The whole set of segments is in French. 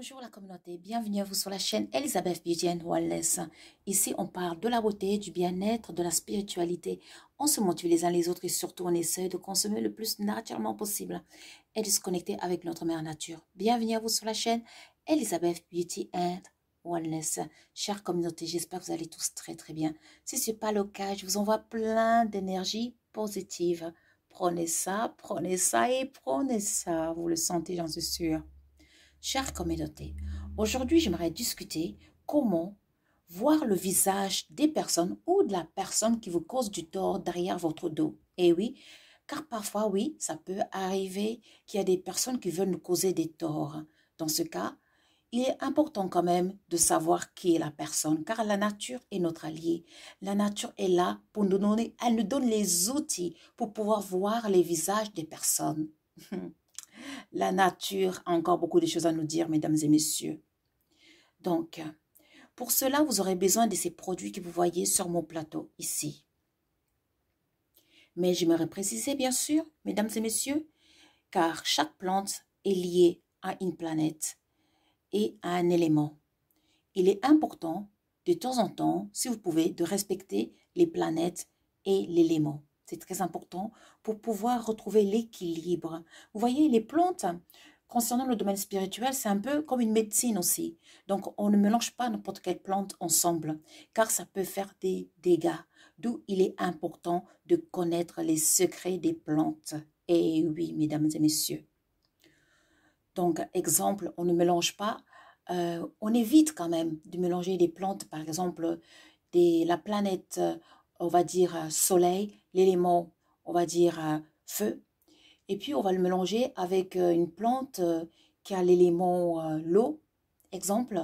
Bonjour la communauté, bienvenue à vous sur la chaîne Elizabeth Beauty and Wellness. Ici, on parle de la beauté, du bien-être, de la spiritualité. On se motive les uns les autres et surtout, on essaie de consommer le plus naturellement possible et de se connecter avec notre mère nature. Bienvenue à vous sur la chaîne Elizabeth Beauty and Wellness. Chère communauté, j'espère que vous allez tous très très bien. Si ce n'est pas le cas, je vous envoie plein d'énergie positive. Prenez ça, prenez ça et prenez ça. Vous le sentez, j'en suis sûr. Chère communauté, aujourd'hui j'aimerais discuter comment voir le visage des personnes ou de la personne qui vous cause du tort derrière votre dos. Eh oui, car parfois, oui, ça peut arriver qu'il y a des personnes qui veulent nous causer des torts. Dans ce cas, il est important quand même de savoir qui est la personne, car la nature est notre allié. La nature est là pour nous donner, elle nous donne les outils pour pouvoir voir les visages des personnes. La nature a encore beaucoup de choses à nous dire, mesdames et messieurs. Donc, pour cela, vous aurez besoin de ces produits que vous voyez sur mon plateau ici. Mais j'aimerais préciser, bien sûr, mesdames et messieurs, car chaque plante est liée à une planète et à un élément. Il est important, de temps en temps, si vous pouvez, de respecter les planètes et l'élément. C'est très important pour pouvoir retrouver l'équilibre. Vous voyez, les plantes, concernant le domaine spirituel, c'est un peu comme une médecine aussi. Donc, on ne mélange pas n'importe quelle plante ensemble, car ça peut faire des dégâts. D'où il est important de connaître les secrets des plantes. Et eh oui, mesdames et messieurs. Donc, exemple, on ne mélange pas, euh, on évite quand même de mélanger des plantes, par exemple, des, la planète on va dire euh, soleil, l'élément, on va dire euh, feu. Et puis, on va le mélanger avec euh, une plante qui a l'élément l'eau, exemple,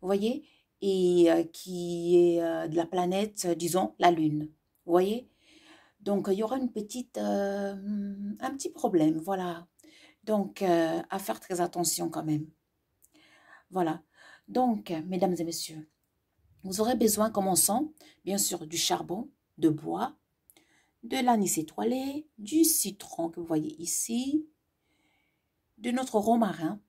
vous voyez, et qui est de la planète, disons, la Lune, vous voyez. Donc, il y aura une petite, hmm, un petit problème, voilà. Donc, à faire très attention quand même. Voilà. Donc, mesdames et messieurs, vous aurez besoin, commençons, bien sûr, du charbon, de bois, de l'anis étoilé, du citron que vous voyez ici, de notre romarin,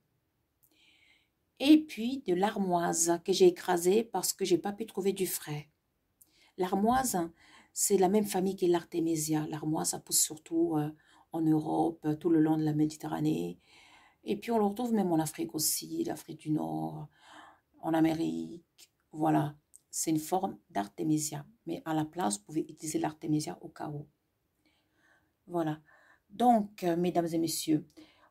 et puis de l'armoise que j'ai écrasée parce que je n'ai pas pu trouver du frais. L'armoise, c'est la même famille que l'artémisia. L'armoise, ça pousse surtout euh, en Europe, tout le long de la Méditerranée. Et puis, on le retrouve même en Afrique aussi, l'Afrique du Nord, en Amérique, voilà, c'est une forme d'artémisia. Mais à la place, vous pouvez utiliser l'artémisia au cas où. Voilà. Donc, euh, mesdames et messieurs,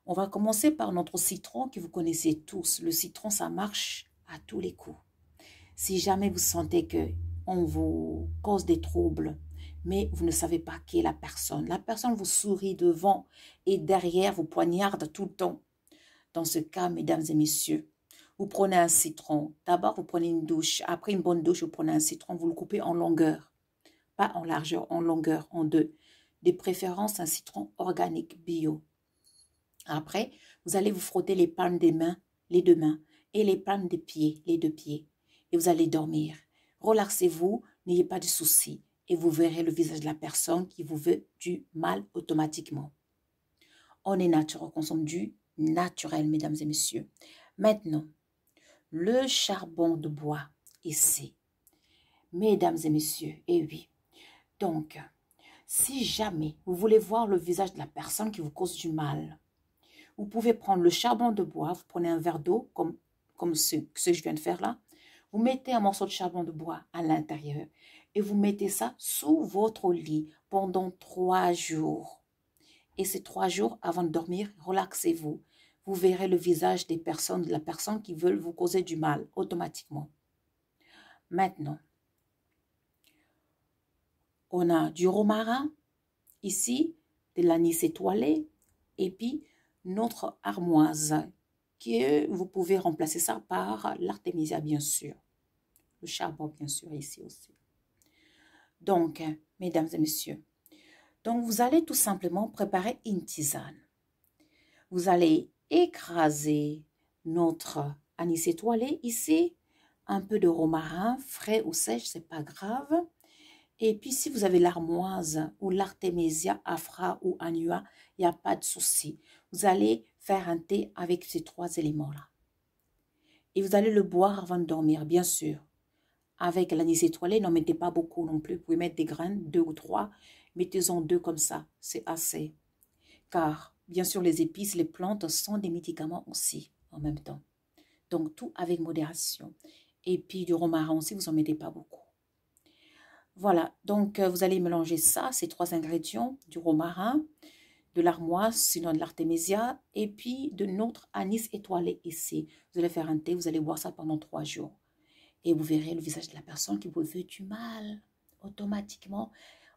on va commencer par notre citron que vous connaissez tous. Le citron, ça marche à tous les coups. Si jamais vous sentez que on vous cause des troubles, mais vous ne savez pas qui est la personne. La personne vous sourit devant et derrière vous poignarde tout le temps. Dans ce cas, mesdames et messieurs, vous prenez un citron. D'abord, vous prenez une douche. Après une bonne douche, vous prenez un citron, vous le coupez en longueur. Pas en largeur, en longueur, en deux. De préférence, un citron organique bio. Après, vous allez vous frotter les palmes des mains, les deux mains, et les palmes des pieds, les deux pieds. Et vous allez dormir. Relaxez-vous, n'ayez pas de soucis. Et vous verrez le visage de la personne qui vous veut du mal automatiquement. On est naturel, on consomme du naturel, mesdames et messieurs. Maintenant, le charbon de bois ici. Mesdames et messieurs, et oui. Donc, si jamais vous voulez voir le visage de la personne qui vous cause du mal, vous pouvez prendre le charbon de bois, vous prenez un verre d'eau comme, comme ce, ce que je viens de faire là, vous mettez un morceau de charbon de bois à l'intérieur et vous mettez ça sous votre lit pendant trois jours. Et ces trois jours, avant de dormir, relaxez-vous vous verrez le visage des personnes, de la personne qui veut vous causer du mal automatiquement. Maintenant, on a du romarin ici, de l'anis étoilé et puis notre armoise que vous pouvez remplacer ça par l'artémisia bien sûr. Le charbon bien sûr ici aussi. Donc, mesdames et messieurs, donc vous allez tout simplement préparer une tisane. Vous allez écraser notre anis étoilé ici, un peu de romarin, frais ou sèche, c'est pas grave. Et puis, si vous avez l'armoise ou l'artémisia, afra ou anua, il n'y a pas de souci. Vous allez faire un thé avec ces trois éléments-là. Et vous allez le boire avant de dormir, bien sûr. Avec l'anis étoilé, n'en mettez pas beaucoup non plus. Vous pouvez mettre des graines, deux ou trois. Mettez-en deux comme ça, c'est assez. Car Bien sûr, les épices, les plantes sont des médicaments aussi en même temps. Donc, tout avec modération. Et puis, du romarin aussi, vous n'en mettez pas beaucoup. Voilà, donc euh, vous allez mélanger ça, ces trois ingrédients, du romarin, de l'armoise, sinon de l'artémisia, et puis de notre anis étoilé ici. Vous allez faire un thé, vous allez boire ça pendant trois jours. Et vous verrez le visage de la personne qui vous veut du mal. Automatiquement,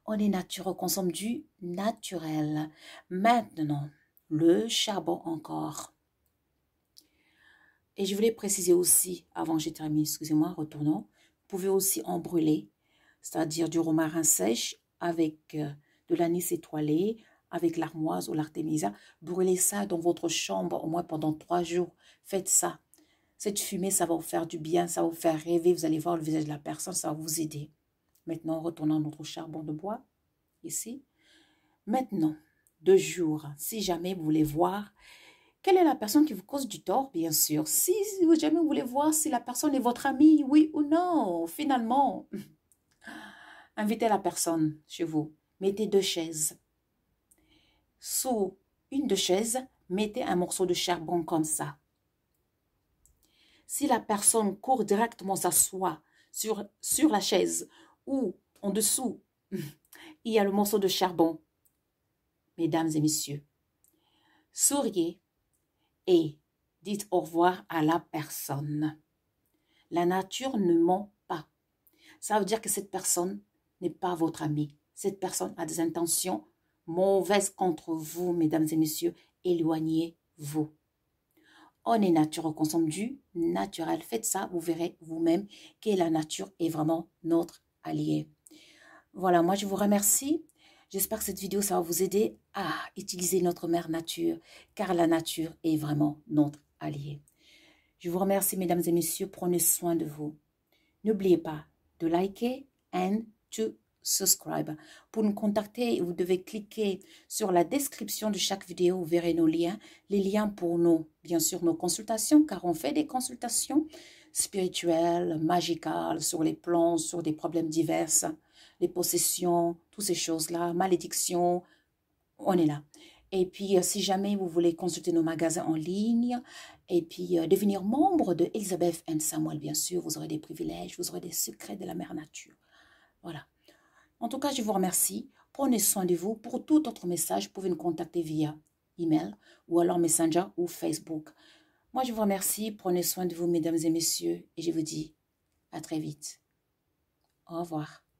on est naturel, on consomme du naturel. Maintenant, le charbon encore. Et je voulais préciser aussi, avant que terminé, excusez-moi, retournons, vous pouvez aussi en brûler, c'est-à-dire du romarin sèche avec euh, de l'anis étoilé, avec l'armoise ou l'artémisia. Brûlez ça dans votre chambre au moins pendant trois jours. Faites ça. Cette fumée, ça va vous faire du bien, ça va vous faire rêver. Vous allez voir le visage de la personne, ça va vous aider. Maintenant, retournons notre charbon de bois, ici. Maintenant, deux jours, Si jamais vous voulez voir quelle est la personne qui vous cause du tort, bien sûr. Si vous jamais vous voulez voir si la personne est votre amie, oui ou non, finalement, invitez la personne chez vous. Mettez deux chaises. Sous une de chaises, mettez un morceau de charbon comme ça. Si la personne court directement s'assoit sur, sur la chaise ou en dessous, il y a le morceau de charbon mesdames et messieurs. Souriez et dites au revoir à la personne. La nature ne ment pas. Ça veut dire que cette personne n'est pas votre amie. Cette personne a des intentions mauvaises contre vous, mesdames et messieurs. Éloignez-vous. On est nature, on consomme du naturel. Faites ça, vous verrez vous-même que la nature est vraiment notre allié. Voilà, moi je vous remercie. J'espère que cette vidéo, ça va vous aider à utiliser notre mère nature, car la nature est vraiment notre alliée. Je vous remercie, mesdames et messieurs. Prenez soin de vous. N'oubliez pas de liker and to subscribe. Pour nous contacter, vous devez cliquer sur la description de chaque vidéo. Vous verrez nos liens. Les liens pour nous, bien sûr, nos consultations, car on fait des consultations spirituelles, magicales, sur les plans, sur des problèmes diverses les possessions, toutes ces choses-là, malédictions, on est là. Et puis, euh, si jamais vous voulez consulter nos magasins en ligne et puis euh, devenir membre de Elizabeth and Samuel, bien sûr, vous aurez des privilèges, vous aurez des secrets de la mère nature. Voilà. En tout cas, je vous remercie. Prenez soin de vous. Pour tout autre message, vous pouvez nous contacter via email ou alors Messenger ou Facebook. Moi, je vous remercie. Prenez soin de vous, mesdames et messieurs. Et je vous dis à très vite. Au revoir.